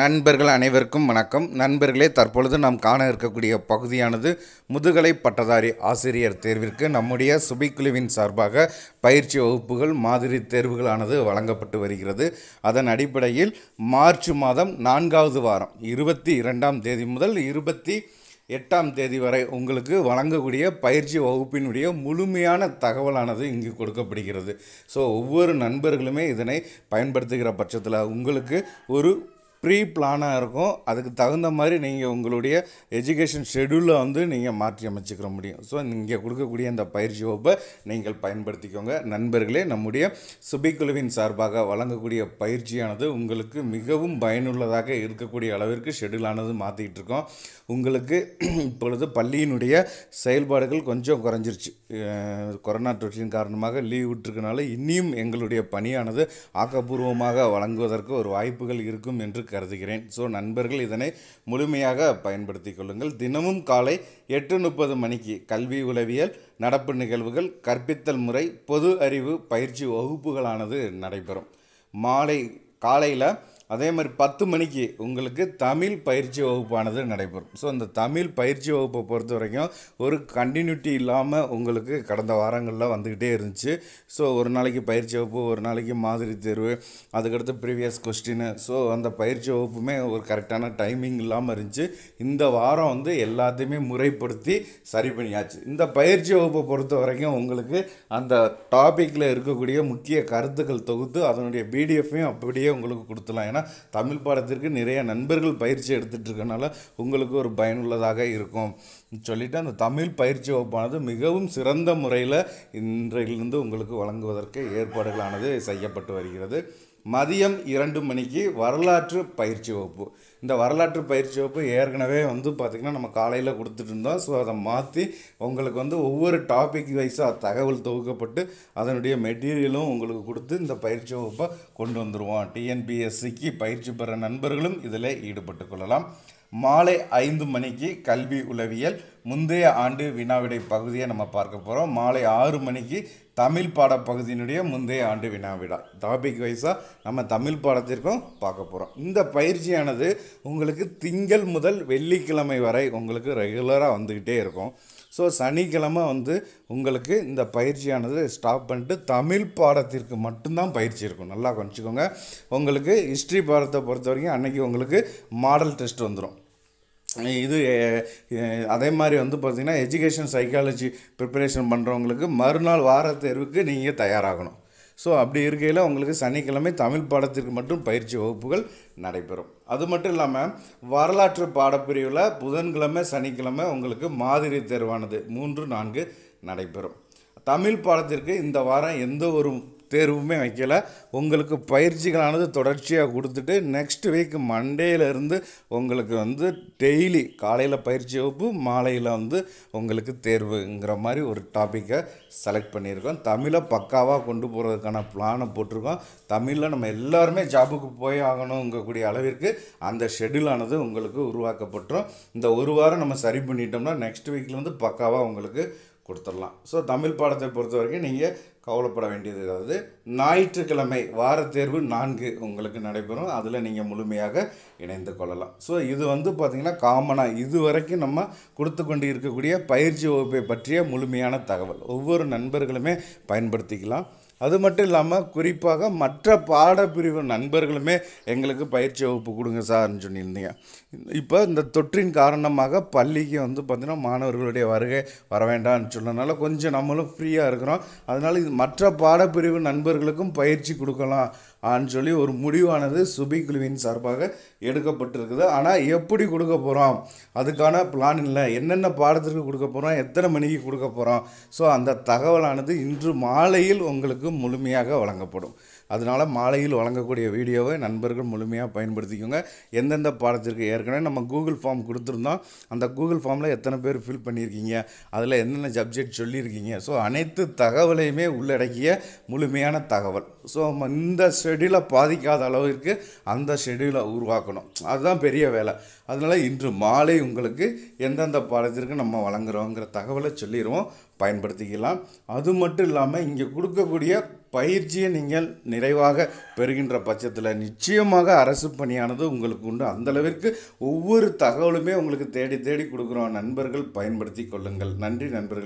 நண்பர்கள் அனைவருக்கும் வணக்கம் நண்பர்களே தற்பொழுது நாம் காண இருக்கக்கூடிய பகுதியானது முதுகலை பட்டதாரி ஆசிரியர் தேர்விற்கு நம்முடைய சுபிக்குழுவின் சார்பாக பயிற்சி வகுப்புகள் மாதிரி தேர்வுகளானது வழங்கப்பட்டு வருகிறது அதன் அடிப்படையில் மார்ச் மாதம் நான்காவது வாரம் இருபத்தி இரண்டாம் தேதி முதல் இருபத்தி எட்டாம் தேதி வரை உங்களுக்கு வழங்கக்கூடிய பயிற்சி வகுப்பினுடைய முழுமையான தகவலானது இங்கு கொடுக்கப்படுகிறது ஸோ ஒவ்வொரு நண்பர்களுமே இதனை பயன்படுத்துகிற பட்சத்தில் உங்களுக்கு ஒரு ப்ரீ பிளானாக இருக்கும் அதுக்கு தகுந்த மாதிரி நீங்கள் உங்களுடைய எஜுகேஷன் ஷெடியூலை வந்து நீங்கள் மாற்றி அமைச்சிக்கிற முடியும் ஸோ நீங்கள் கொடுக்கக்கூடிய அந்த பயிற்சி வகுப்பை நீங்கள் பயன்படுத்திக்கோங்க நண்பர்களே நம்முடைய சுபிக்குழுவின் சார்பாக வழங்கக்கூடிய பயிற்சியானது உங்களுக்கு மிகவும் பயனுள்ளதாக இருக்கக்கூடிய அளவிற்கு ஷெடியூலானது மாற்றிக்கிட்டு இருக்கோம் உங்களுக்கு இப்பொழுது பள்ளியினுடைய செயல்பாடுகள் கொஞ்சம் குறைஞ்சிருச்சு கொரோனா தொற்றின் காரணமாக லீவ் விட்டுருக்கனால இன்னியும் எங்களுடைய பணியானது ஆக்கப்பூர்வமாக வழங்குவதற்கு ஒரு வாய்ப்புகள் இருக்கும் என்று கருதுகிறேன் ஸோ நண்பர்கள் இதனை முழுமையாக பயன்படுத்தி கொள்ளுங்கள் தினமும் காலை எட்டு முப்பது மணிக்கு கல்வி உளவியல் நடப்பு நிகழ்வுகள் கற்பித்தல் முறை பொது அறிவு பயிற்சி வகுப்புகளானது நடைபெறும் மாலை காலையில் அதே மாதிரி பத்து மணிக்கு உங்களுக்கு தமிழ் பயிற்சி வகுப்பானது நடைபெறும் ஸோ அந்த தமிழ் பயிற்சி வகுப்பை பொறுத்த வரைக்கும் ஒரு கண்டினியூட்டி இல்லாமல் உங்களுக்கு கடந்த வாரங்களில் வந்துக்கிட்டே இருந்துச்சு ஸோ ஒரு நாளைக்கு பயிற்சி வகுப்பு ஒரு நாளைக்கு மாதிரி தேர்வு அதுக்கடுத்து ப்ரீவியஸ் கொஸ்டின் ஸோ அந்த பயிற்சி வகுப்புமே ஒரு கரெக்டான டைமிங் இல்லாமல் இருந்துச்சு இந்த வாரம் வந்து எல்லாத்தையுமே முறைப்படுத்தி சரி பண்ணியாச்சு இந்த பயிற்சி வகுப்பை பொறுத்த வரைக்கும் உங்களுக்கு அந்த டாப்பிக்கில் இருக்கக்கூடிய முக்கிய கருத்துக்கள் தொகுத்து அதனுடைய பிடிஎஃப்பையும் அப்படியே உங்களுக்கு கொடுத்துலாம் ஏன்னா தமிழ் பாடத்திற்கு நிறைய நண்பர்கள் பயிற்சி எடுத்துகிட்டு இருக்கனால உங்களுக்கு ஒரு பயனுள்ளதாக இருக்கும் சொல்லிவிட்டு அந்த தமிழ் பயிற்சி வகுப்பானது மிகவும் சிறந்த முறையில் இன்றையிலிருந்து உங்களுக்கு வழங்குவதற்கு ஏற்பாடுகளானது செய்யப்பட்டு வருகிறது மதியம் இரண்டு மணிக்கு வரலாற்று பயிற்சி வகுப்பு இந்த வரலாற்று பயிற்சி வகுப்பு ஏற்கனவே வந்து பார்த்திங்கன்னா நம்ம காலையில் கொடுத்துட்டு இருந்தோம் ஸோ அதை மாற்றி உங்களுக்கு வந்து ஒவ்வொரு டாபிக் வைஸாக தகவல் தொகுக்கப்பட்டு அதனுடைய மெட்டீரியலும் உங்களுக்கு கொடுத்து இந்த பயிற்சி வகுப்பை கொண்டு வந்துடுவோம் டிஎன்பிஎஸ்சிக்கு பயிற்சி பெற நண்பர்களும் இதில் ஈடுபட்டு கொள்ளலாம் மாலை ஐந்து மணிக்கு கல்வி உளவியல் முந்தைய ஆண்டு வினாவிடை பகுதியை நம்ம பார்க்க போகிறோம் மாலை ஆறு மணிக்கு தமிழ் பகுதியினுடைய முந்தைய ஆண்டு வினாவிடா டாபிக் வைஸாக நம்ம தமிழ் பாடத்திற்கும் பார்க்க போகிறோம் இந்த பயிற்சியானது உங்களுக்கு திங்கள் முதல் வெள்ளிக்கிழமை வரை உங்களுக்கு ரெகுலராக வந்துக்கிட்டே இருக்கும் ஸோ சனிக்கிழமை வந்து உங்களுக்கு இந்த பயிற்சியானது ஸ்டாப் பண்ணிட்டு தமிழ் பாடத்திற்கு மட்டும்தான் பயிற்சி இருக்கும் நல்லா கொஞ்சிக்கோங்க உங்களுக்கு ஹிஸ்ட்ரி பாடத்தை பொறுத்த வரைக்கும் அன்றைக்கி உங்களுக்கு மாடல் டெஸ்ட் வந்துடும் இது அதே மாதிரி வந்து பார்த்திங்கன்னா எஜுகேஷன் சைக்காலஜி ப்ரிப்பரேஷன் பண்ணுறவங்களுக்கு மறுநாள் வார தேர்வுக்கு நீங்கள் தயாராகணும் ஸோ அப்படி இருக்கையில் உங்களுக்கு சனிக்கிழமை தமிழ் பாடத்திற்கு மட்டும் பயிற்சி வகுப்புகள் நடைபெறும் அது மட்டும் இல்லாமல் வரலாற்று பாடப்பிரிவில் புதன்கிழமை சனிக்கிழமை உங்களுக்கு மாதிரி தேர்வானது மூன்று நான்கு நடைபெறும் தமிழ் பாடத்திற்கு இந்த வாரம் எந்த ஒரு தேர்வுமே வைக்கலை உங்களுக்கு பயிற்சிகளானது தொடர்ச்சியாக கொடுத்துட்டு நெக்ஸ்ட் வீக் மண்டேலேருந்து உங்களுக்கு வந்து டெய்லி காலையில் பயிற்சி வகுப்பு மாலையில் வந்து உங்களுக்கு தேர்வுங்கிற மாதிரி ஒரு டாப்பிக்கை செலக்ட் பண்ணியிருக்கோம் தமிழை பக்காவாக கொண்டு போகிறதுக்கான பிளானை போட்டிருக்கோம் தமிழில் நம்ம எல்லாருமே ஜாபுக்கு போய் ஆகணுங்கக்கூடிய அளவிற்கு அந்த ஷெடியூலானது உங்களுக்கு உருவாக்கப்பட்டுரும் இந்த ஒரு வாரம் நம்ம சரி பண்ணிட்டோம்னா நெக்ஸ்ட் வீக்கில் வந்து பக்காவாக உங்களுக்கு கொடுத்துடலாம் ஸோ தமிழ் பாடத்தை பொறுத்த வரைக்கும் நீங்கள் கவலைப்பட வேண்டியது அதாவது ஞாயிற்றுக்கிழமை வாரத்தேர்வு நான்கு உங்களுக்கு நடைபெறும் அதில் நீங்கள் முழுமையாக இணைந்து கொள்ளலாம் ஸோ இது வந்து பார்த்திங்கன்னா காமனாக இது வரைக்கும் நம்ம கொடுத்து கொண்டு இருக்கக்கூடிய பயிற்சி வகுப்பை பற்றிய முழுமையான தகவல் ஒவ்வொரு நண்பர்களுமே பயன்படுத்திக்கலாம் அது மட்டும் இல்லாமல் குறிப்பாக மற்ற பாடப்பிரிவு நண்பர்களுமே எங்களுக்கு பயிற்சி வகுப்பு கொடுங்க சார்னு சொல்லியிருந்தீங்க இப்போ இந்த தொற்றின் காரணமாக பள்ளிக்கு வந்து பார்த்திங்கன்னா மாணவர்களுடைய வருகை வர வேண்டாம்னு சொன்னதுனால கொஞ்சம் நம்மளும் ஃப்ரீயாக இருக்கிறோம் அதனால் இது மற்ற பாடப்பிரிவு நண்பர்களுக்கும் பயிற்சி கொடுக்கலாம் ஆன்னு சொல்லி ஒரு முடிவானது சுபி குழுவின் சார்பாக எடுக்கப்பட்டிருக்குது ஆனால் எப்படி கொடுக்க போகிறோம் அதுக்கான பிளான் இல்லை என்னென்ன பாடத்திற்கு கொடுக்க போகிறோம் எத்தனை மணிக்கு கொடுக்க போகிறோம் ஸோ அந்த தகவலானது இன்று மாலையில் உங்களுக்கு முழுமையாக வழங்கப்படும் அதனால் மாலையில் வழங்கக்கூடிய வீடியோவை நண்பர்கள் முழுமையாக பயன்படுத்திக்கோங்க எந்தெந்த பாடத்திற்கு ஏற்கனவே நம்ம கூகுள் ஃபார்ம் கொடுத்துருந்தோம் அந்த கூகுள் ஃபார்மில் எத்தனை பேர் ஃபில் பண்ணியிருக்கீங்க அதில் என்னென்ன சப்ஜெக்ட் சொல்லியிருக்கீங்க ஸோ அனைத்து தகவலையுமே உள்ளடக்கிய முழுமையான தகவல் ஸோ இந்த ஷெடியூலை பாதிக்காத அளவிற்கு அந்த ஷெடியூலை உருவாக்கணும் அதுதான் பெரிய வேலை அதனால் இன்று மாலை உங்களுக்கு எந்தெந்த பாடத்திற்கு நம்ம வழங்குகிறோங்கிற தகவலை சொல்லிடுவோம் பயன்படுத்திக்கலாம் அது மட்டும் இல்லாமல் இங்கே கொடுக்கக்கூடிய பயிற்சியை நீங்கள் நிறைவாக பெறுகின்ற பட்சத்தில் நிச்சயமாக அரசு பணியானது உங்களுக்கு உண்டு அந்தளவிற்கு ஒவ்வொரு தகவலுமே உங்களுக்கு தேடி தேடி கொடுக்குறோம் நண்பர்கள் பயன்படுத்தி கொள்ளுங்கள் நன்றி நண்பர்கள்